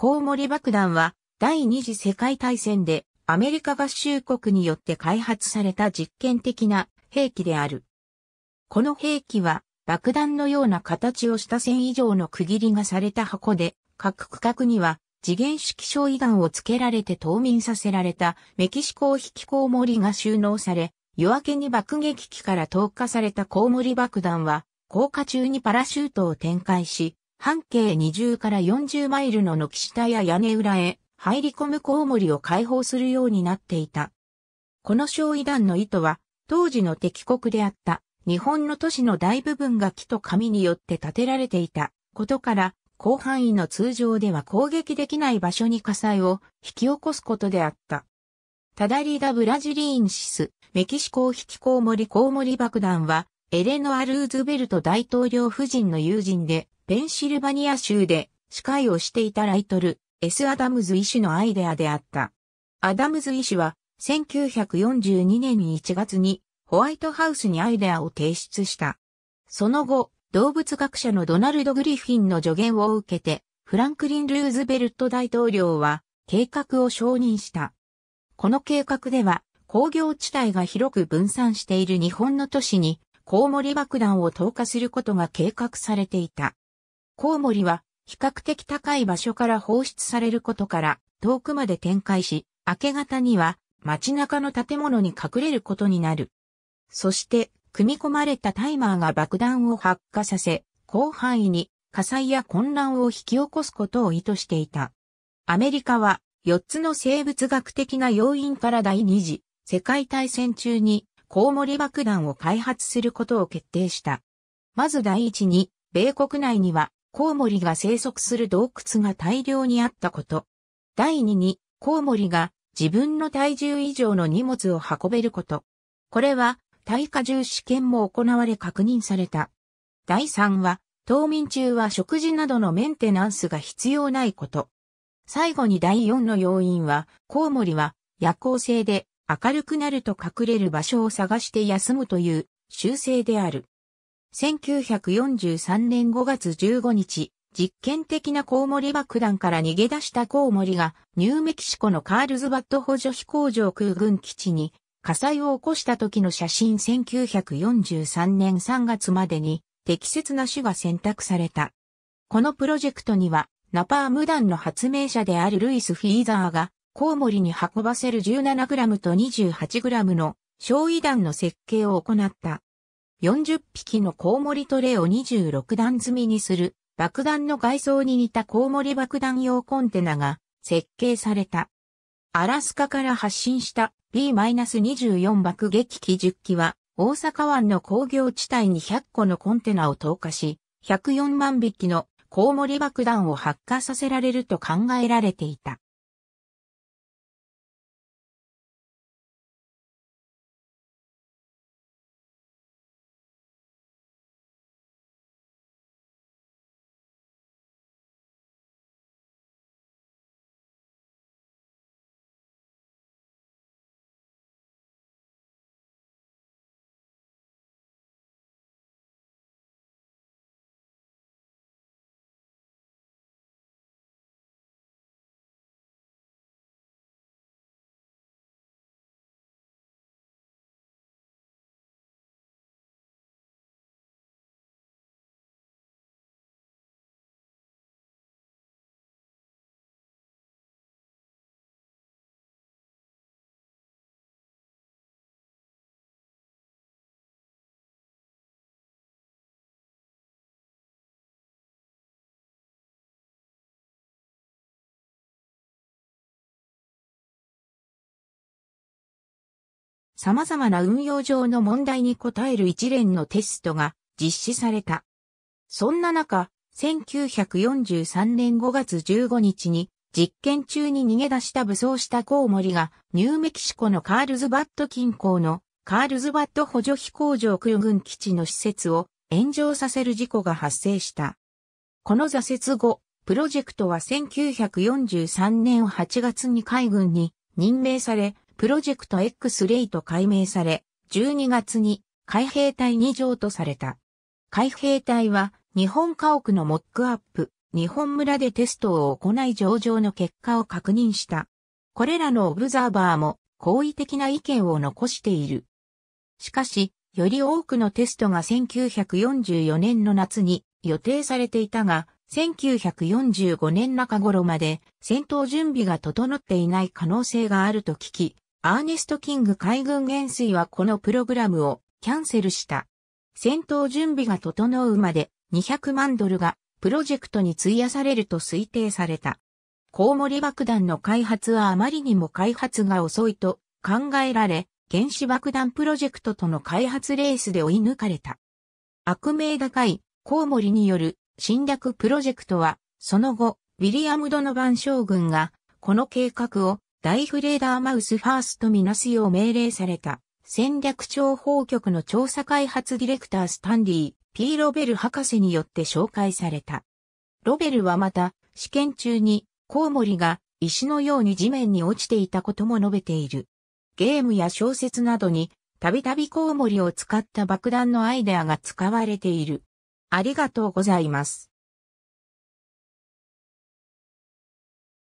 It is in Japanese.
コウモリ爆弾は第二次世界大戦でアメリカ合衆国によって開発された実験的な兵器である。この兵器は爆弾のような形をした線以上の区切りがされた箱で、各区画には次元式焼夷弾をつけられて冬眠させられたメキシコを引きコウモリが収納され、夜明けに爆撃機から投下されたコウモリ爆弾は、降下中にパラシュートを展開し、半径20から40マイルの軒下や屋根裏へ入り込むコウモリを解放するようになっていた。この焼夷弾の意図は、当時の敵国であった日本の都市の大部分が木と紙によって建てられていたことから、広範囲の通常では攻撃できない場所に火災を引き起こすことであった。タダリダ・ブラジリーンシス、メキシコを引きコウモリコウモリ爆弾は、エレノア・ルーズベルト大統領夫人の友人で、ペンシルバニア州で司会をしていたライトル、S アダムズ医師のアイデアであった。アダムズ医師は1942年1月にホワイトハウスにアイデアを提出した。その後、動物学者のドナルド・グリフィンの助言を受けて、フランクリン・ルーズベルト大統領は計画を承認した。この計画では工業地帯が広く分散している日本の都市にコウモリ爆弾を投下することが計画されていた。コウモリは比較的高い場所から放出されることから遠くまで展開し、明け方には街中の建物に隠れることになる。そして組み込まれたタイマーが爆弾を発火させ、広範囲に火災や混乱を引き起こすことを意図していた。アメリカは4つの生物学的な要因から第2次世界大戦中にコウモリ爆弾を開発することを決定した。まず第1に、米国内にはコウモリが生息する洞窟が大量にあったこと。第2に、コウモリが自分の体重以上の荷物を運べること。これは、耐荷重試験も行われ確認された。第3は、冬眠中は食事などのメンテナンスが必要ないこと。最後に第4の要因は、コウモリは夜行性で明るくなると隠れる場所を探して休むという習性である。1943年5月15日、実験的なコウモリ爆弾から逃げ出したコウモリが、ニューメキシコのカールズバット補助飛行場空軍基地に、火災を起こした時の写真1943年3月までに、適切な種が選択された。このプロジェクトには、ナパーム弾の発明者であるルイス・フィーザーが、コウモリに運ばせる 17g と 28g の焼夷弾の設計を行った。40匹のコウモリトレを26段積みにする爆弾の外装に似たコウモリ爆弾用コンテナが設計された。アラスカから発進した B-24 爆撃機10機は大阪湾の工業地帯に100個のコンテナを投下し、104万匹のコウモリ爆弾を発火させられると考えられていた。様々な運用上の問題に答える一連のテストが実施された。そんな中、1943年5月15日に実験中に逃げ出した武装したコウモリがニューメキシコのカールズバット近郊のカールズバット補助飛行場空軍基地の施設を炎上させる事故が発生した。この挫折後、プロジェクトは1943年8月に海軍に任命され、プロジェクト x レイと改名され、12月に海兵隊2条とされた。海兵隊は日本家屋のモックアップ、日本村でテストを行い上場の結果を確認した。これらのオブザーバーも好意的な意見を残している。しかし、より多くのテストが1944年の夏に予定されていたが、1945年中頃まで戦闘準備が整っていない可能性があると聞き、アーネスト・キング海軍元帥はこのプログラムをキャンセルした。戦闘準備が整うまで200万ドルがプロジェクトに費やされると推定された。コウモリ爆弾の開発はあまりにも開発が遅いと考えられ、原子爆弾プロジェクトとの開発レースで追い抜かれた。悪名高いコウモリによる侵略プロジェクトは、その後、ウィリアム・ドノバン将軍が、この計画をダイフレーダーマウスファーストみなすよう命令された。戦略情報局の調査開発ディレクタースタンリー、P. ロベル博士によって紹介された。ロベルはまた、試験中に、コウモリが石のように地面に落ちていたことも述べている。ゲームや小説などに、たびたびコウモリを使った爆弾のアイデアが使われている。ありがとうございます。